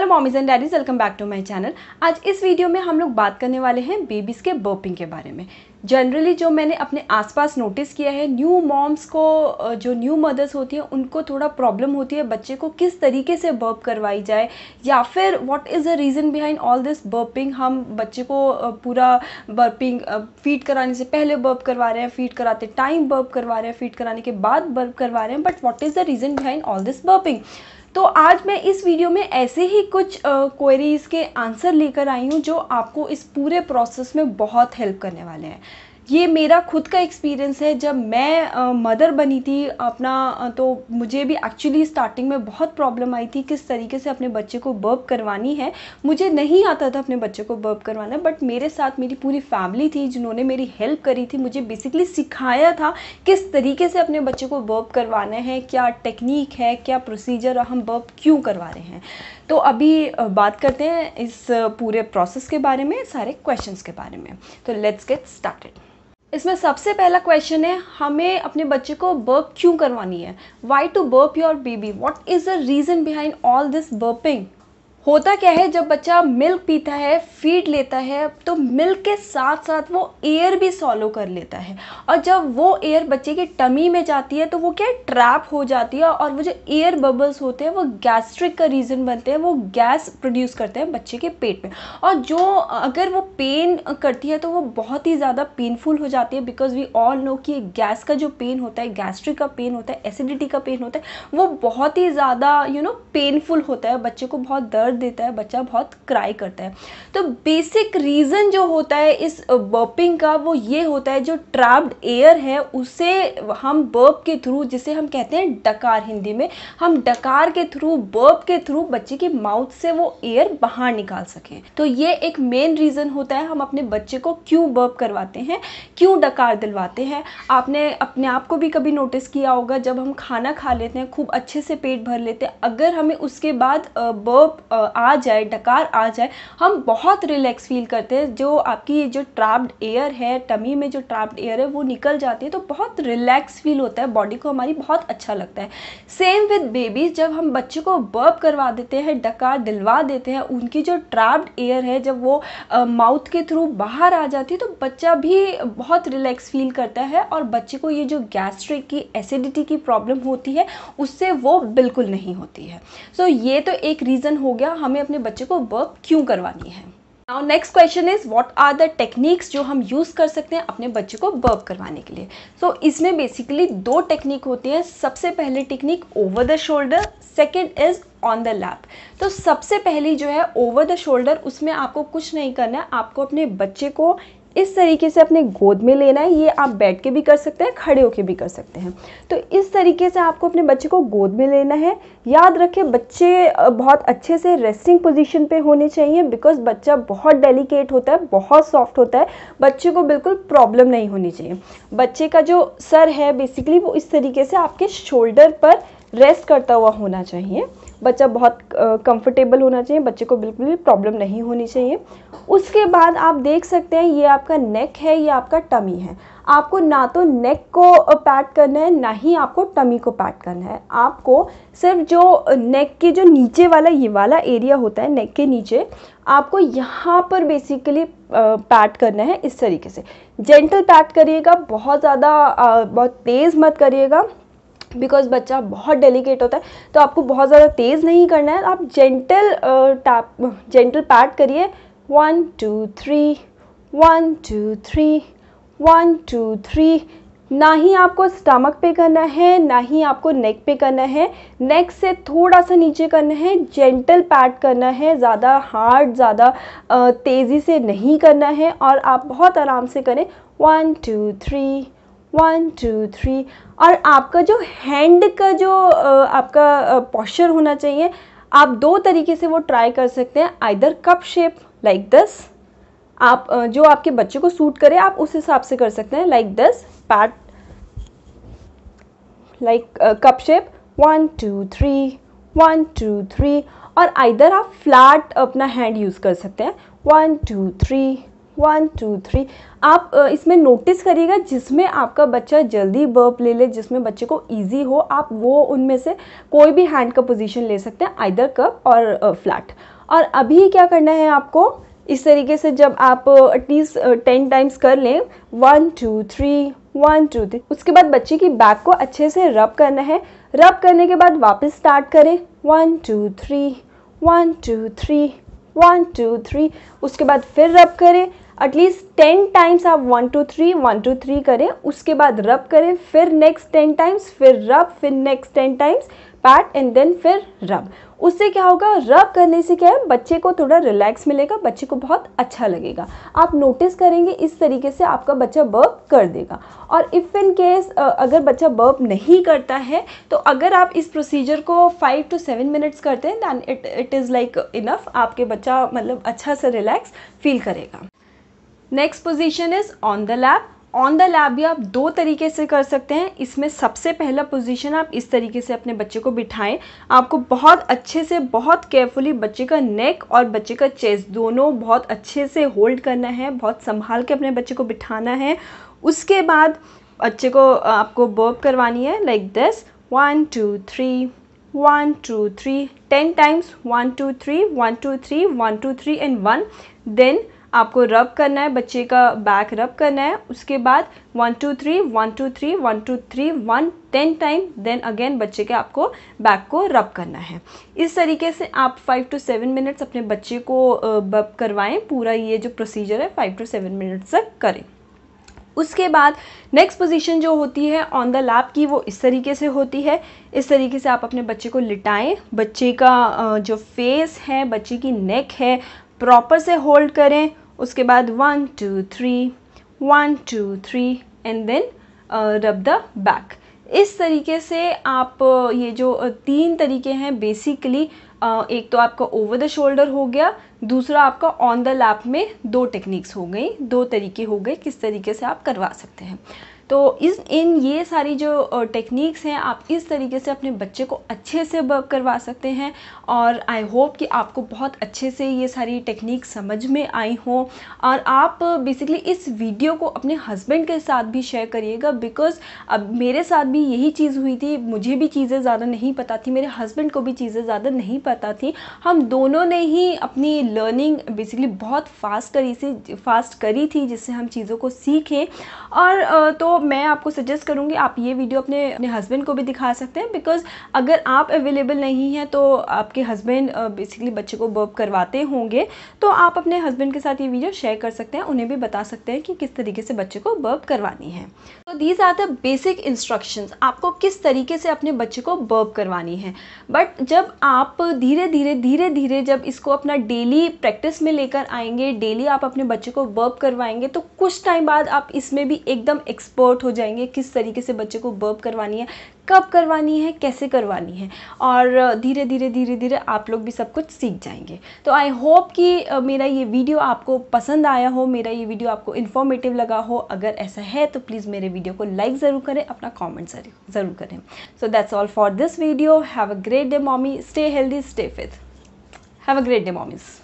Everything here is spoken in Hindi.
hello mommies and daddies welcome back to my channel आज इस वीडियो में हम लोग बात करने वाले हैं बेबीज़ के बर्पिंग के बारे में जनरली जो मैंने अपने आसपास नोटिस किया है न्यू मॉम्स को जो न्यू मदर्स होती हैं उनको थोड़ा प्रॉब्लम होती है बच्चे को किस तरीके से बर्प करवाई जाए या फिर what is the reason behind all this burping हम बच्चे को पूरा बर्पिंग फीड कराने से पहले बर्प करवा रहे हैं फीड कराते टाइम बर्प करवा रहे हैं फीड कराने के बाद बर्प करवा रहे हैं but what is the reason behind all this burping तो आज मैं इस वीडियो में ऐसे ही कुछ क्वेरीज़ के आंसर लेकर आई हूँ जो आपको इस पूरे प्रोसेस में बहुत हेल्प करने वाले हैं ये मेरा खुद का एक्सपीरियंस है जब मैं मदर बनी थी अपना तो मुझे भी एक्चुअली स्टार्टिंग में बहुत प्रॉब्लम आई थी किस तरीके से अपने बच्चे को बर्ब करवानी है मुझे नहीं आता था अपने बच्चे को बर्ब करवाना बट मेरे साथ मेरी पूरी फैमिली थी जिन्होंने मेरी हेल्प करी थी मुझे बेसिकली सिखाया था किस तरीके से अपने बच्चे को बर्ब करवाना है क्या टेक्निक है क्या प्रोसीजर और हम बर्ब क्यों करवा रहे हैं तो अभी बात करते हैं इस पूरे प्रोसेस के बारे में सारे क्वेश्चंस के बारे में तो लेट्स गेट स्टार्टेड इसमें सबसे पहला क्वेश्चन है हमें अपने बच्चे को बर्प क्यों करवानी है why to burp your baby what is the reason behind all this burping होता क्या है जब बच्चा मिल्क पीता है फीड लेता है तो मिल्क के साथ साथ वो एयर भी सॉलो कर लेता है और जब वो एयर बच्चे की टमी में जाती है तो वो क्या ट्रैप हो जाती है और वो जो एयर बबल्स होते हैं वो गैस्ट्रिक का रीज़न बनते हैं वो गैस प्रोड्यूस करते हैं बच्चे के पेट में और जो अगर वो पेन करती है तो वो बहुत ही ज़्यादा पेनफुल हो जाती है बिकॉज वी ऑल नो कि गैस का जो पेन होता है गैस्ट्रिक का पेन होता है एसिडिटी का पेन होता है वो बहुत ही ज़्यादा यू नो पेनफुल होता है बच्चे को बहुत दर्द कर देता है बच्चा बहुत क्राई करता है तो बेसिक रीज़न जो होता है इस बर्पिंग का वो ये होता है जो ट्रैप्ड एयर है उसे हम बर्प के थ्रू जिसे हम कहते हैं डकार हिंदी में हम डकार के थ्रू बर्प के थ्रू बच्चे की माउथ से वो एयर बाहर निकाल सकें तो ये एक मेन रीज़न होता है हम अपने बच्चे को क्यों बर्प करवाते हैं क्यों डकार दिलवाते हैं आपने अपने आप को भी कभी नोटिस किया होगा जब हम खाना खा लेते हैं खूब अच्छे से पेट भर लेते हैं अगर हमें उसके बाद बर्प आ जाए डकार आ जाए हम बहुत रिलैक्स फील करते हैं जो आपकी जो ट्रैप्ड एयर है टमी में जो ट्रैप्ड एयर है वो निकल जाती है तो बहुत रिलैक्स फील होता है बॉडी को हमारी बहुत अच्छा लगता है सेम विद बेबीज़ जब हम बच्चे को बर्ब करवा देते हैं डकार दिलवा देते हैं उनकी जो ट्रैप्ड एयर है जब वो माउथ के थ्रू बाहर आ जाती है तो बच्चा भी बहुत रिलैक्स फील करता है और बच्चे को ये जो गैस्ट्रिक की एसिडिटी की प्रॉब्लम होती है उससे वो बिल्कुल नहीं होती है सो so, ये तो एक रीज़न हो गया वगैरह हमें अपने बच्चे को वर्क क्यों करवानी है now next question is what are the techniques जो हम यूज़ कर सकते हैं अपने बच्चे को बर्ब करवाने के लिए सो so, इसमें बेसिकली दो टेक्निक होती हैं सबसे पहले technique over the shoulder second is on the lap तो सबसे पहली जो है ओवर द शोल्डर उसमें आपको कुछ नहीं करना है आपको अपने बच्चे को इस तरीके से अपने गोद में लेना है ये आप बैठ के भी कर सकते हैं खड़े होके भी कर सकते हैं तो इस तरीके से आपको अपने बच्चे को गोद में लेना है याद रखें बच्चे बहुत अच्छे से रेस्टिंग पोजीशन पे होने चाहिए बिकॉज बच्चा बहुत डेलिकेट होता है बहुत सॉफ्ट होता है बच्चे को बिल्कुल प्रॉब्लम नहीं होनी चाहिए बच्चे का जो सर है बेसिकली वो इस तरीके से आपके शोल्डर पर रेस्ट करता हुआ होना चाहिए बच्चा बहुत कंफर्टेबल होना चाहिए बच्चे को बिल्कुल भी प्रॉब्लम नहीं होनी चाहिए उसके बाद आप देख सकते हैं ये आपका नेक है ये आपका टमी है आपको ना तो नेक को पैट करना है ना ही आपको टमी को पैट करना है आपको सिर्फ जो नेक के जो नीचे वाला ये वाला एरिया होता है नेक के नीचे आपको यहाँ पर बेसिकली पैट करना है इस तरीके से जेंटल पैट करिएगा बहुत ज़्यादा बहुत तेज़ मत करिएगा बिकॉज बच्चा बहुत डेलिकेट होता है तो आपको बहुत ज़्यादा तेज़ नहीं करना है आप जेंटल टैप जेंटल पैट करिए one two three one two three one two three ना ही आपको स्टमक पे करना है ना ही आपको नेक पे करना है नेक से थोड़ा सा नीचे करना है जेंटल पैट करना है ज़्यादा हार्ड ज़्यादा तेज़ी से नहीं करना है और आप बहुत आराम से करें one two three one two three और आपका जो हैंड का जो आपका पॉस्चर होना चाहिए आप दो तरीके से वो ट्राई कर सकते हैं आइदर कप शेप लाइक दस आप जो आपके बच्चे को सूट करे आप उस हिसाब से कर सकते हैं like this pat like cup shape one two three one two three और आइदर आप फ्लैट अपना हैंड यूज़ कर सकते हैं one two three one two three आप इसमें नोटिस करिएगा जिसमें आपका बच्चा जल्दी बर्प ले ले जिसमें बच्चे को ईजी हो आप वो उनमें से कोई भी हैंड का पोजीशन ले सकते हैं आइदर कप और फ्लैट और अभी क्या करना है आपको इस तरीके से जब आप एटलीस्ट टेन टाइम्स कर लें one two three one two three उसके बाद बच्चे की बैक को अच्छे से रब करना है रब करने के बाद वापस स्टार्ट करें one two three one two three one two three उसके बाद फिर रब करें एटलीस्ट टेन टाइम्स आप one two three one two three करें उसके बाद रब करें फिर नेक्स्ट टेन टाइम्स फिर रब फिर next ten times pat and then फिर रब उससे क्या होगा रब करने से क्या है बच्चे को थोड़ा रिलैक्स मिलेगा बच्चे को बहुत अच्छा लगेगा आप नोटिस करेंगे इस तरीके से आपका बच्चा बर्ब कर देगा और इफ़ इन केस अगर बच्चा बर्ब नहीं करता है तो अगर आप इस प्रोसीजर को फाइव टू सेवन मिनट्स करते हैं then it it is like enough आपके बच्चा मतलब अच्छा से रिलैक्स फील करेगा next position is on the lap on the lap भी आप दो तरीके से कर सकते हैं इसमें सबसे पहला पोजीशन आप इस तरीके से अपने बच्चे को बिठाएं आपको बहुत अच्छे से बहुत केयरफुली बच्चे का नेक और बच्चे का चेस्ट दोनों बहुत अच्छे से होल्ड करना है बहुत संभाल के अपने बच्चे को बिठाना है उसके बाद बच्चे को आपको बर्ब करवानी है like this one two three one two three ten times one two three one two three one two three and one then आपको रब करना है बच्चे का बैक रब करना है उसके बाद one two three one two three one two three one ten time then again बच्चे के आपको बैक को रब करना है इस तरीके से आप फाइव टू सेवन मिनट्स अपने बच्चे को बब करवाएं पूरा ये जो प्रोसीजर है फाइव टू सेवन मिनट्स तक करें उसके बाद नेक्स्ट पोजीशन जो होती है ऑन द लैप की वो इस तरीके से होती है इस तरीके से आप अपने बच्चे को लिटाएं बच्चे का जो फेस है बच्चे की नेक है प्रॉपर से होल्ड करें उसके बाद one two three one two three and then rub the back इस तरीके से आप uh, ये जो uh, तीन तरीके हैं बेसिकली uh, एक तो आपका ओवर द शोल्डर हो गया दूसरा आपका ऑन द लैप में दो टेक्निक्स हो गई दो तरीके हो गए किस तरीके से आप करवा सकते हैं तो इस इन ये सारी जो टेक्निक्स हैं आप इस तरीके से अपने बच्चे को अच्छे से वर्क करवा सकते हैं और आई होप कि आपको बहुत अच्छे से ये सारी टेक्निक समझ में आई हो और आप बेसिकली इस वीडियो को अपने हस्बैंड के साथ भी शेयर करिएगा बिकॉज़ अब मेरे साथ भी यही चीज़ हुई थी मुझे भी चीज़ें ज़्यादा नहीं पता थी मेरे हस्बैंड को भी चीज़ें ज़्यादा नहीं पता थी हम दोनों ने ही अपनी लर्निंग बेसिकली बहुत फास्ट करी से फास्ट करी थी जिससे हम चीज़ों को सीखें और तो मैं आपको सजेस्ट करूँगी आप ये वीडियो अपने अपने हस्बैंड को भी दिखा सकते हैं बिकॉज अगर आप अवेलेबल नहीं हैं तो आपके हस्बैंड बेसिकली बच्चे को बर्ब करवाते होंगे तो आप अपने हस्बैंड के साथ ये वीडियो शेयर कर सकते हैं उन्हें भी बता सकते हैं कि किस तरीके से बच्चे को बर्ब करवानी है तो these are the basic instructions आपको किस तरीके से अपने बच्चे को बर्ब करवानी है बट जब आप धीरे धीरे धीरे धीरे जब इसको अपना डेली प्रैक्टिस में लेकर आएंगे डेली आप अपने बच्चे को बर्ब करवाएंगे तो कुछ टाइम बाद आप इसमें भी एकदम एक्सपर्ट एक्सपर्ट हो जाएंगे किस तरीके से बच्चे को बर्ब करवानी है कब करवानी है कैसे करवानी है और धीरे धीरे धीरे धीरे आप लोग भी सब कुछ सीख जाएंगे तो आई होप कि मेरा ये वीडियो आपको पसंद आया हो मेरा ये वीडियो आपको इन्फॉर्मेटिव लगा हो अगर ऐसा है तो प्लीज़ मेरे वीडियो को लाइक ज़रूर करें अपना कॉमेंट ज़रूर करें so that's all for this video have a great day mommy stay healthy stay fit have a great day mommies